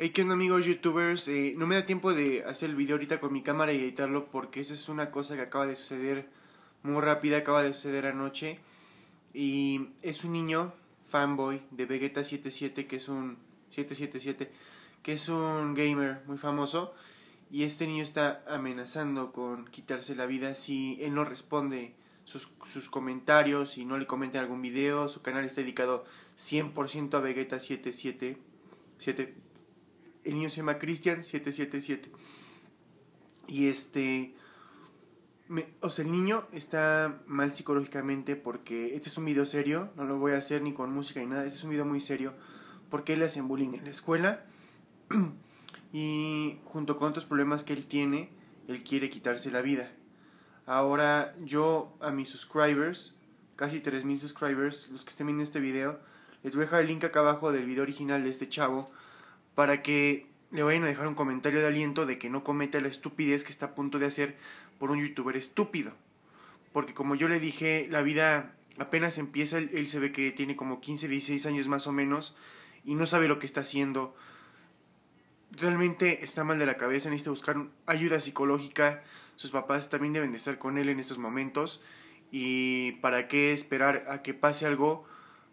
Hey, ¿qué onda amigos youtubers? Eh, no me da tiempo de hacer el video ahorita con mi cámara y editarlo porque esa es una cosa que acaba de suceder muy rápida, acaba de suceder anoche. Y es un niño fanboy de Vegeta 77 que es un 777 que es un gamer muy famoso y este niño está amenazando con quitarse la vida si él no responde sus, comentarios, y no le comenta algún video, su canal está dedicado 100% a Vegeta 777. El niño se llama Christian777. Y este. o sea, el niño está mal psicológicamente porque este es un video serio, no lo voy a hacer ni con música ni nada, este es un video muy serio porque él hace bullying en la escuela y junto con otros problemas que él tiene, él quiere quitarse la vida. Ahora yo a mis subscribers, casi 3000 subscribers, los que estén viendo este video, les voy a dejar el link acá abajo del video original de este chavo para que le vayan a dejar un comentario de aliento de que no cometa la estupidez que está a punto de hacer por un youtuber estúpido. Porque como yo le dije, la vida apenas empieza, él, se ve que tiene como 15, 16 años más o menos y no sabe lo que está haciendo. Realmente está mal de la cabeza, necesita buscar ayuda psicológica. Sus papás también deben de estar con él en estos momentos. Y para qué esperar a que pase algo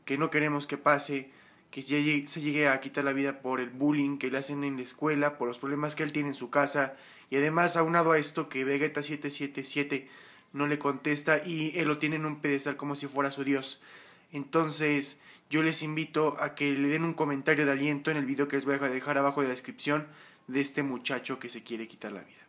que no queremos que pase que se llegue a quitar la vida por el bullying que le hacen en la escuela, por los problemas que él tiene en su casa, y además aunado a esto que Vegeta 777 no le contesta y él lo tiene en un pedestal como si fuera su dios. Entonces, yo les invito a que le den un comentario de aliento en el video que les voy a dejar abajo de la descripción de este muchacho que se quiere quitar la vida.